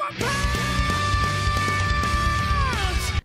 for pain!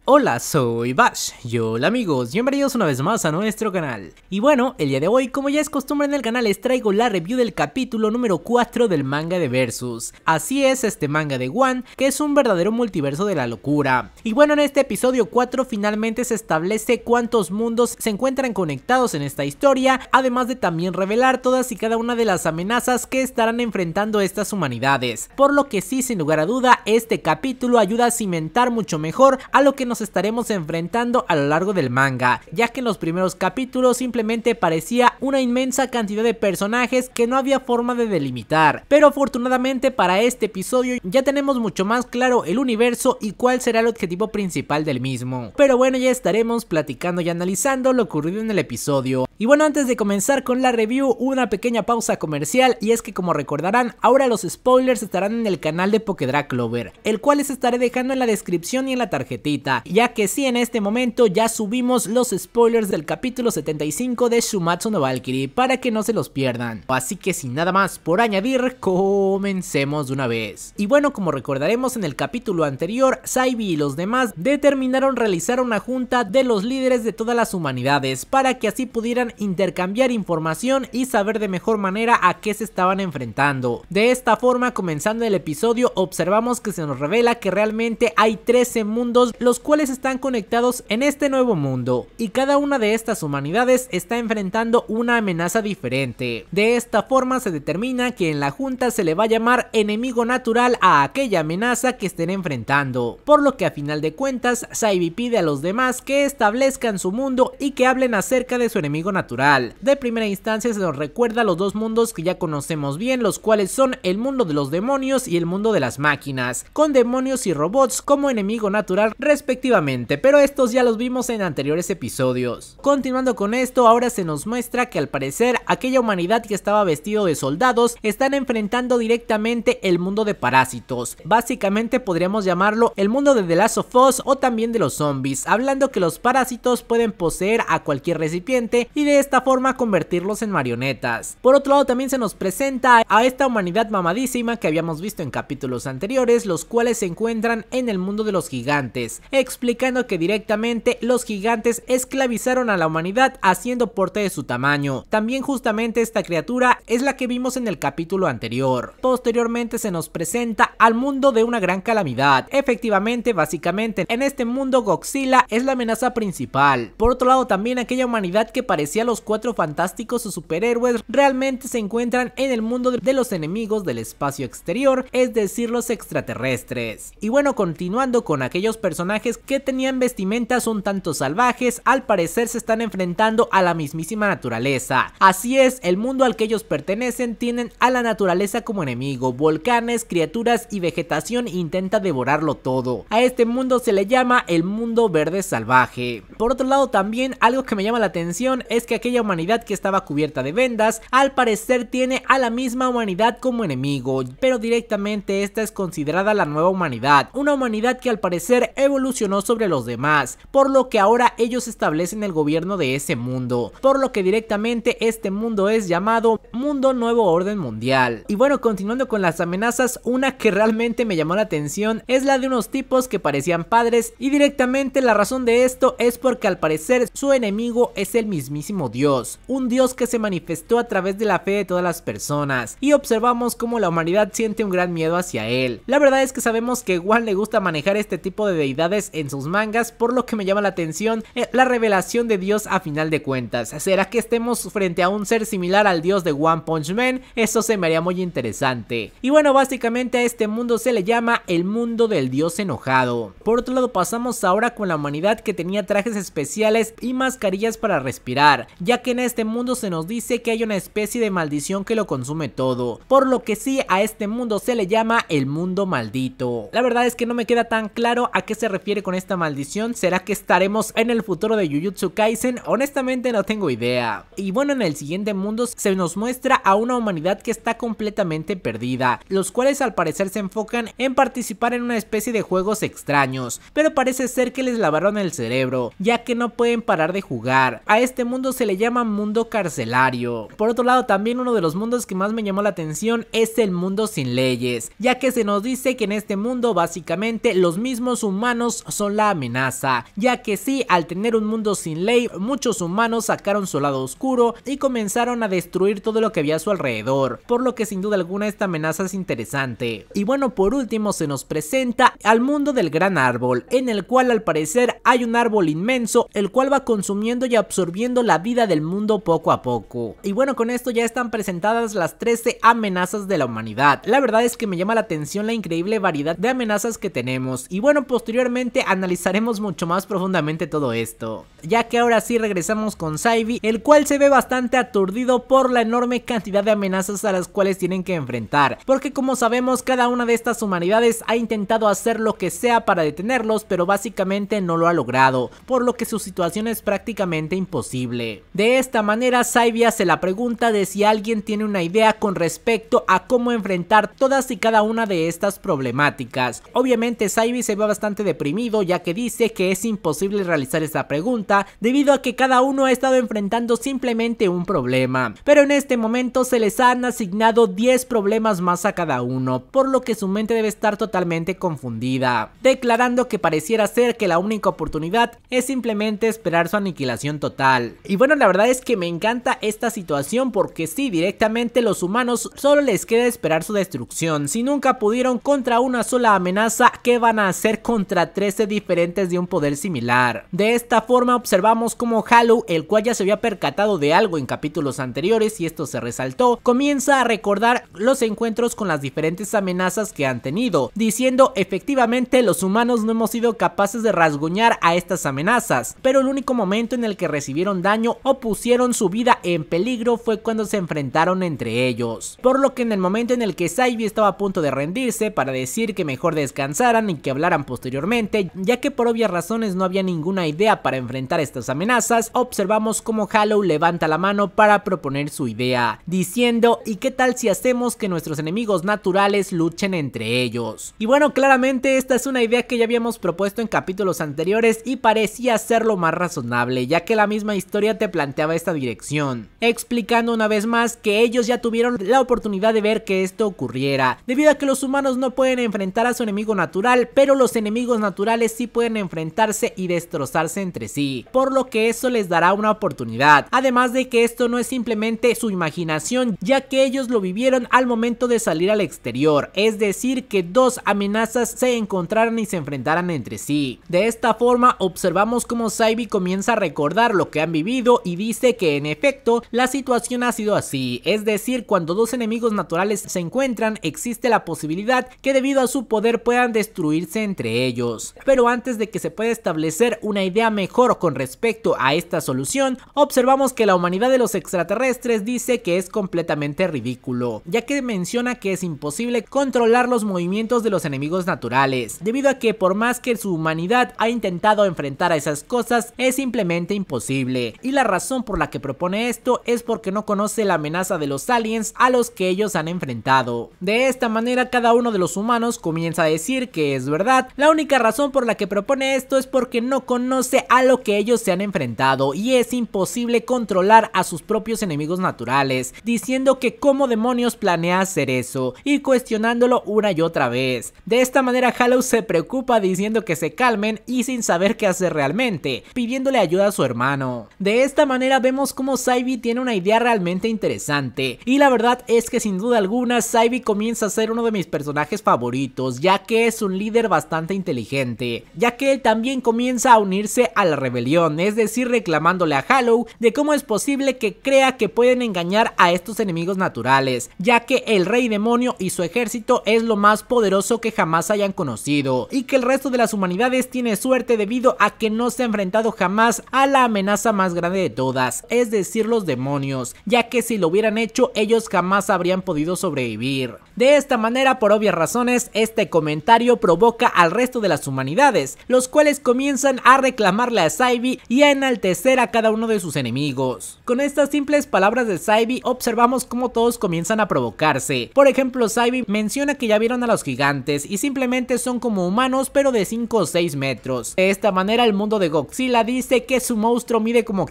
Hola, soy Bash, y hola amigos, bienvenidos una vez más a nuestro canal. Y bueno, el día de hoy, como ya es costumbre en el canal, les traigo la review del capítulo número 4 del manga de Versus. Así es este manga de One, que es un verdadero multiverso de la locura. Y bueno, en este episodio 4 finalmente se establece cuántos mundos se encuentran conectados en esta historia, además de también revelar todas y cada una de las amenazas que estarán enfrentando estas humanidades. Por lo que sí, sin lugar a duda, este capítulo ayuda a cimentar mucho mejor a lo que nos estaremos enfrentando a lo largo del manga, ya que en los primeros capítulos simplemente parecía una inmensa cantidad de personajes que no había forma de delimitar, pero afortunadamente para este episodio ya tenemos mucho más claro el universo y cuál será el objetivo principal del mismo. Pero bueno, ya estaremos platicando y analizando lo ocurrido en el episodio. Y bueno, antes de comenzar con la review, una pequeña pausa comercial y es que como recordarán, ahora los spoilers estarán en el canal de Pokedra Clover, el cual les estaré dejando en la descripción y en la tarjetita, ya que sí en este momento ya subimos los spoilers del capítulo 75 de Shumatsu no Valkyrie para que no se los pierdan. Así que sin nada más por añadir, comencemos de una vez. Y bueno, como recordaremos en el capítulo anterior, Saibi y los demás determinaron realizar una junta de los líderes de todas las humanidades para que así pudieran intercambiar información y saber de mejor manera a qué se estaban enfrentando. De esta forma, comenzando el episodio, observamos que se nos revela que realmente hay 13 mundos los cuales están conectados en este nuevo mundo, y cada una de estas humanidades está enfrentando una amenaza diferente. De esta forma se determina que en la junta se le va a llamar enemigo natural a aquella amenaza que estén enfrentando, por lo que a final de cuentas Saibi pide a los demás que establezcan su mundo y que hablen acerca de su enemigo natural. De primera instancia se nos recuerda los dos mundos que ya conocemos bien, los cuales son el mundo de los demonios y el mundo de las máquinas, con demonios y robots como enemigo natural respectivamente, pero estos ya los vimos en anteriores episodios. Continuando con esto, ahora se nos muestra que al parecer aquella humanidad que estaba vestido de soldados están enfrentando directamente el mundo de parásitos. Básicamente podríamos llamarlo el mundo de The Last of Us o también de los zombies, hablando que los parásitos pueden poseer a cualquier recipiente y de esta forma convertirlos en marionetas. Por otro lado también se nos presenta a esta humanidad mamadísima que habíamos visto en capítulos anteriores, los cuales se encuentran en el mundo de los gigantes, explicando que directamente los gigantes esclavizaron a la humanidad haciendo porte de su tamaño. También justamente esta criatura es la que vimos en el capítulo anterior. Posteriormente se nos presenta al mundo de una gran calamidad. Efectivamente, básicamente, en este mundo Godzilla es la amenaza principal. Por otro lado también aquella humanidad que parecía los cuatro fantásticos o superhéroes realmente se encuentran en el mundo de los enemigos del espacio exterior, es decir, los extraterrestres. Y bueno, continuando con aquellos personajes que tenían vestimentas un tanto salvajes, al parecer se están enfrentando a la mismísima naturaleza. Así es, el mundo al que ellos pertenecen tienen a la naturaleza como enemigo, volcanes, criaturas y vegetación intenta devorarlo todo. A este mundo se le llama el mundo verde salvaje. Por otro lado también algo que me llama la atención es que aquella humanidad que estaba cubierta de vendas, al parecer tiene a la misma humanidad como enemigo, pero directamente esta es considerada la nueva humanidad, una humanidad que al parecer evolucionó sobre los demás, por lo que ahora ellos establecen el gobierno de ese mundo, por lo que directamente este mundo es llamado Mundo Nuevo Orden Mundial. Y bueno, continuando con las amenazas, una que realmente me llamó la atención es la de unos tipos que parecían padres y directamente la razón de esto es porque al parecer su enemigo es el mismísimo Dios, un Dios que se manifestó a través de la fe de todas las personas y observamos cómo la humanidad siente un gran miedo hacia él. La verdad es que sabemos que Wan le gusta manejar este tipo de deidades en sus mangas por lo que me llama la atención eh, la revelación de Dios a final de cuentas. ¿Será que estemos frente a un ser similar al Dios de One Punch Man? Eso se me haría muy interesante. Y bueno, básicamente a este mundo se le llama el mundo del Dios enojado. Por otro lado pasamos ahora con la humanidad que tenía trajes especiales y mascarillas para respirar ya que en este mundo se nos dice que hay una especie de maldición que lo consume todo, por lo que sí a este mundo se le llama el mundo maldito. La verdad es que no me queda tan claro a qué se refiere con esta maldición, ¿será que estaremos en el futuro de Jujutsu Kaisen? Honestamente no tengo idea. Y bueno, en el siguiente mundo se nos muestra a una humanidad que está completamente perdida, los cuales al parecer se enfocan en participar en una especie de juegos extraños, pero parece ser que les lavaron el cerebro, ya que no pueden parar de jugar. A este mundo se le llama mundo carcelario. Por otro lado, también uno de los mundos que más me llamó la atención es el mundo sin leyes, ya que se nos dice que en este mundo básicamente los mismos humanos son la amenaza, ya que si al tener un mundo sin ley, muchos humanos sacaron su lado oscuro y comenzaron a destruir todo lo que había a su alrededor, por lo que sin duda alguna esta amenaza es interesante. Y bueno, por último se nos presenta al mundo del gran árbol, en el cual al parecer hay un árbol inmenso, el cual va consumiendo y absorbiendo la vida del mundo poco a poco. Y bueno, con esto ya están presentadas las 13 amenazas de la humanidad. La verdad es que me llama la atención la increíble variedad de amenazas que tenemos. Y bueno, posteriormente analizaremos mucho más profundamente todo esto. Ya que ahora sí regresamos con Saibi, el cual se ve bastante aturdido por la enorme cantidad de amenazas a las cuales tienen que enfrentar. Porque como sabemos, cada una de estas humanidades ha intentado hacer lo que sea para detenerlos, pero básicamente no lo ha logrado. Por lo que su situación es prácticamente imposible. De esta manera, Saibia se la pregunta de si alguien tiene una idea con respecto a cómo enfrentar todas y cada una de estas problemáticas. Obviamente, Saibia se ve bastante deprimido ya que dice que es imposible realizar esta pregunta debido a que cada uno ha estado enfrentando simplemente un problema. Pero en este momento se les han asignado 10 problemas más a cada uno, por lo que su mente debe estar totalmente confundida, declarando que pareciera ser que la única oportunidad es simplemente esperar su aniquilación total. Y bueno, la verdad es que me encanta esta situación porque si directamente los humanos solo les queda esperar su destrucción. Si nunca pudieron contra una sola amenaza, ¿qué van a hacer contra 13 diferentes de un poder similar? De esta forma observamos como Halu, el cual ya se había percatado de algo en capítulos anteriores y esto se resaltó, comienza a recordar los encuentros con las diferentes amenazas que han tenido, diciendo efectivamente los humanos no hemos sido capaces de rasguñar a estas amenazas, pero el único momento en el que recibieron daño o pusieron su vida en peligro fue cuando se enfrentaron entre ellos. Por lo que en el momento en el que Saibi estaba a punto de rendirse para decir que mejor descansaran y que hablaran posteriormente, ya que por obvias razones no había ninguna idea para enfrentar estas amenazas, observamos como Hallow levanta la mano para proponer su idea, diciendo ¿y qué tal si hacemos que nuestros enemigos naturales luchen entre ellos? Y bueno, claramente esta es una idea que ya habíamos propuesto en capítulos anteriores y parecía ser lo más razonable, ya que la misma historia te planteaba esta dirección, explicando una vez más que ellos ya tuvieron la oportunidad de ver que esto ocurriera, debido a que los humanos no pueden enfrentar a su enemigo natural, pero los enemigos naturales sí pueden enfrentarse y destrozarse entre sí, por lo que eso les dará una oportunidad, además de que esto no es simplemente su imaginación, ya que ellos lo vivieron al momento de salir al exterior, es decir que dos amenazas se encontraran y se enfrentaran entre sí. De esta forma observamos cómo Saibi comienza a recordar lo que han vivido y dice que en efecto la situación ha sido así, es decir, cuando dos enemigos naturales se encuentran existe la posibilidad que debido a su poder puedan destruirse entre ellos. Pero antes de que se pueda establecer una idea mejor con respecto a esta solución, observamos que la humanidad de los extraterrestres dice que es completamente ridículo, ya que menciona que es imposible controlar los movimientos de los enemigos naturales, debido a que por más que su humanidad ha intentado enfrentar a esas cosas, es simplemente imposible la razón por la que propone esto es porque no conoce la amenaza de los aliens a los que ellos han enfrentado. De esta manera cada uno de los humanos comienza a decir que es verdad, la única razón por la que propone esto es porque no conoce a lo que ellos se han enfrentado y es imposible controlar a sus propios enemigos naturales, diciendo que como demonios planea hacer eso y cuestionándolo una y otra vez. De esta manera Hallow se preocupa diciendo que se calmen y sin saber qué hacer realmente, pidiéndole ayuda a su hermano. De de esta manera vemos como Saibi tiene una idea realmente interesante. Y la verdad es que sin duda alguna Saibi comienza a ser uno de mis personajes favoritos, ya que es un líder bastante inteligente, ya que él también comienza a unirse a la rebelión, es decir, reclamándole a Halloween de cómo es posible que crea que pueden engañar a estos enemigos naturales, ya que el rey demonio y su ejército es lo más poderoso que jamás hayan conocido, y que el resto de las humanidades tiene suerte debido a que no se ha enfrentado jamás a la amenaza más grande de todas, es decir los demonios, ya que si lo hubieran hecho ellos jamás habrían podido sobrevivir. De esta manera, por obvias razones, este comentario provoca al resto de las humanidades, los cuales comienzan a reclamarle a Saibi y a enaltecer a cada uno de sus enemigos. Con estas simples palabras de Saibi observamos cómo todos comienzan a provocarse. Por ejemplo, Saibi menciona que ya vieron a los gigantes y simplemente son como humanos pero de 5 o 6 metros. De esta manera el mundo de Godzilla dice que su monstruo mide como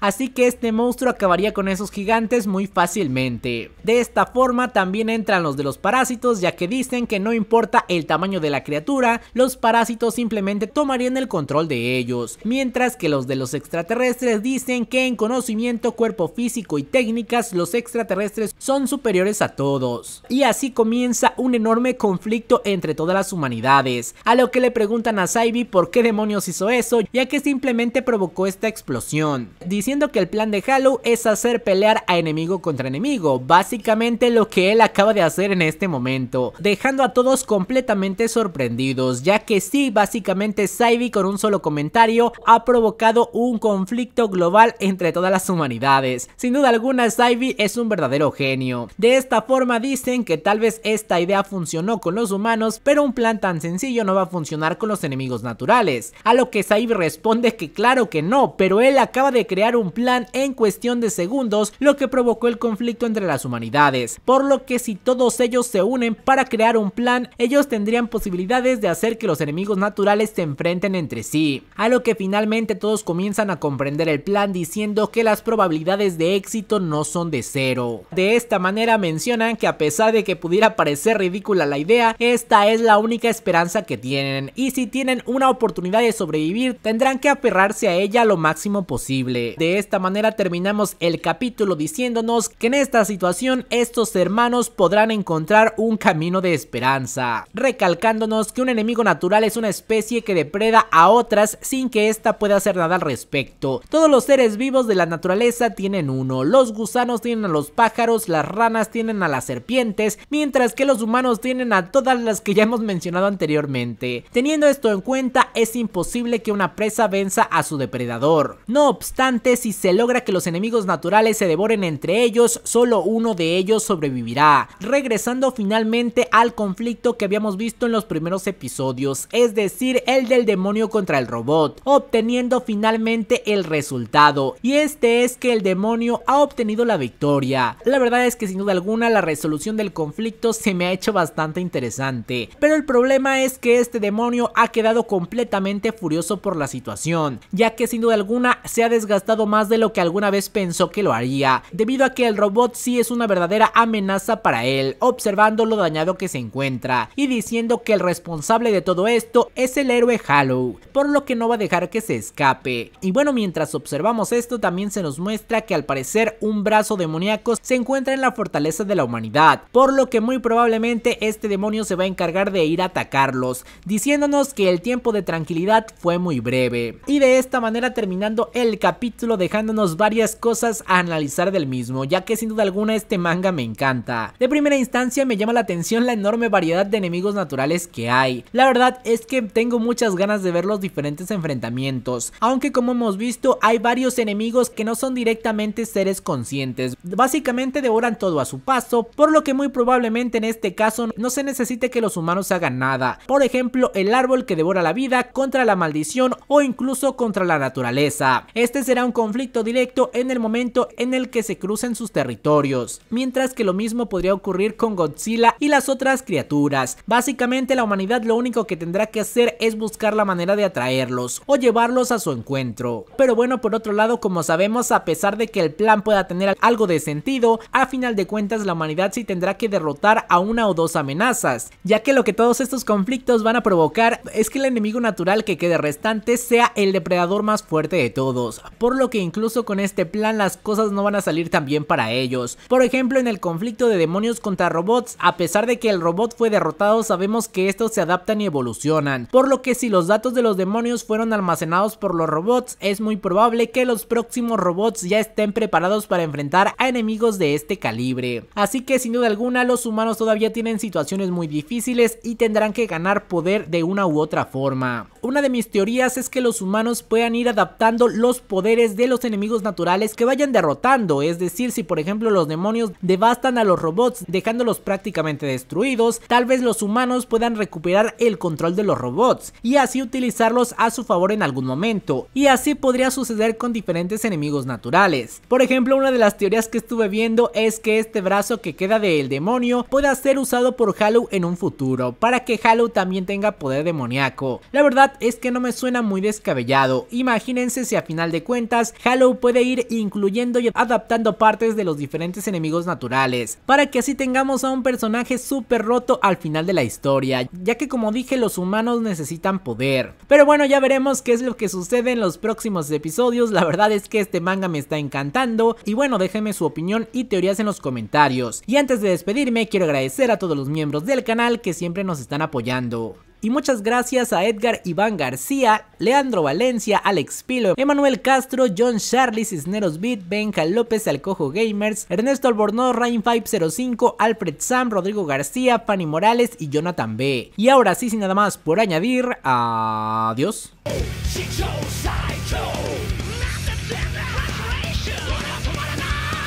así que este monstruo acabaría con esos gigantes muy fácilmente. De esta forma también entran los de los parásitos ya que dicen que no importa el tamaño de la criatura, los parásitos simplemente tomarían el control de ellos, mientras que los de los extraterrestres dicen que en conocimiento, cuerpo físico y técnicas los extraterrestres son superiores a todos. Y así comienza un enorme conflicto entre todas las humanidades, a lo que le preguntan a Saibi por qué demonios hizo eso ya que simplemente provocó esta explosión diciendo que el plan de Halo es hacer pelear a enemigo contra enemigo, básicamente lo que él acaba de hacer en este momento, dejando a todos completamente sorprendidos, ya que sí, básicamente Saibi con un solo comentario ha provocado un conflicto global entre todas las humanidades. Sin duda alguna, Saibi es un verdadero genio. De esta forma dicen que tal vez esta idea funcionó con los humanos, pero un plan tan sencillo no va a funcionar con los enemigos naturales. A lo que Saibi responde que claro que no, pero él acaba acaba de crear un plan en cuestión de segundos, lo que provocó el conflicto entre las humanidades, por lo que si todos ellos se unen para crear un plan, ellos tendrían posibilidades de hacer que los enemigos naturales se enfrenten entre sí, a lo que finalmente todos comienzan a comprender el plan diciendo que las probabilidades de éxito no son de cero. De esta manera mencionan que a pesar de que pudiera parecer ridícula la idea, esta es la única esperanza que tienen, y si tienen una oportunidad de sobrevivir, tendrán que aferrarse a ella lo máximo posible de esta manera terminamos el capítulo diciéndonos que en esta situación estos hermanos podrán encontrar un camino de esperanza, recalcándonos que un enemigo natural es una especie que depreda a otras sin que ésta pueda hacer nada al respecto. Todos los seres vivos de la naturaleza tienen uno, los gusanos tienen a los pájaros, las ranas tienen a las serpientes, mientras que los humanos tienen a todas las que ya hemos mencionado anteriormente. Teniendo esto en cuenta, es imposible que una presa venza a su depredador. No obstante, si se logra que los enemigos naturales se devoren entre ellos, solo uno de ellos sobrevivirá, regresando finalmente al conflicto que habíamos visto en los primeros episodios, es decir, el del demonio contra el robot, obteniendo finalmente el resultado, y este es que el demonio ha obtenido la victoria. La verdad es que sin duda alguna la resolución del conflicto se me ha hecho bastante interesante, pero el problema es que este demonio ha quedado completamente furioso por la situación, ya que sin duda alguna se ha desgastado más de lo que alguna vez pensó que lo haría, debido a que el robot sí es una verdadera amenaza para él, observando lo dañado que se encuentra y diciendo que el responsable de todo esto es el héroe Hallow, por lo que no va a dejar que se escape. Y bueno, mientras observamos esto también se nos muestra que al parecer un brazo demoníaco se encuentra en la fortaleza de la humanidad, por lo que muy probablemente este demonio se va a encargar de ir a atacarlos, diciéndonos que el tiempo de tranquilidad fue muy breve. Y de esta manera terminando el capítulo dejándonos varias cosas a analizar del mismo, ya que sin duda alguna este manga me encanta. De primera instancia me llama la atención la enorme variedad de enemigos naturales que hay. La verdad es que tengo muchas ganas de ver los diferentes enfrentamientos, aunque como hemos visto hay varios enemigos que no son directamente seres conscientes, básicamente devoran todo a su paso, por lo que muy probablemente en este caso no se necesite que los humanos hagan nada. Por ejemplo, el árbol que devora la vida contra la maldición o incluso contra la naturaleza. Este será un conflicto directo en el momento en el que se crucen sus territorios, mientras que lo mismo podría ocurrir con Godzilla y las otras criaturas. Básicamente la humanidad lo único que tendrá que hacer es buscar la manera de atraerlos o llevarlos a su encuentro. Pero bueno, por otro lado, como sabemos, a pesar de que el plan pueda tener algo de sentido, a final de cuentas la humanidad sí tendrá que derrotar a una o dos amenazas, ya que lo que todos estos conflictos van a provocar es que el enemigo natural que quede restante sea el depredador más fuerte de todos por lo que incluso con este plan las cosas no van a salir tan bien para ellos. Por ejemplo, en el conflicto de demonios contra robots, a pesar de que el robot fue derrotado, sabemos que estos se adaptan y evolucionan, por lo que si los datos de los demonios fueron almacenados por los robots, es muy probable que los próximos robots ya estén preparados para enfrentar a enemigos de este calibre. Así que sin duda alguna, los humanos todavía tienen situaciones muy difíciles y tendrán que ganar poder de una u otra forma. Una de mis teorías es que los humanos puedan ir adaptando los poderes de los enemigos naturales que vayan derrotando, es decir, si por ejemplo los demonios devastan a los robots dejándolos prácticamente destruidos, tal vez los humanos puedan recuperar el control de los robots y así utilizarlos a su favor en algún momento, y así podría suceder con diferentes enemigos naturales. Por ejemplo, una de las teorías que estuve viendo es que este brazo que queda del demonio pueda ser usado por Halo en un futuro, para que Halo también tenga poder demoníaco. La verdad es que no me suena muy descabellado, imagínense si al final de cuentas, Hallow puede ir incluyendo y adaptando partes de los diferentes enemigos naturales, para que así tengamos a un personaje súper roto al final de la historia, ya que como dije los humanos necesitan poder. Pero bueno, ya veremos qué es lo que sucede en los próximos episodios, la verdad es que este manga me está encantando, y bueno, déjenme su opinión y teorías en los comentarios. Y antes de despedirme, quiero agradecer a todos los miembros del canal que siempre nos están apoyando. Y muchas gracias a Edgar Iván García, Leandro Valencia, Alex Pilo, Emanuel Castro, John Charlie, Cisneros Beat, Benja López, Alcojo Gamers, Ernesto Albornoz, Rain505, Alfred Sam, Rodrigo García, Fanny Morales y Jonathan B. Y ahora sí, sin nada más por añadir, adiós.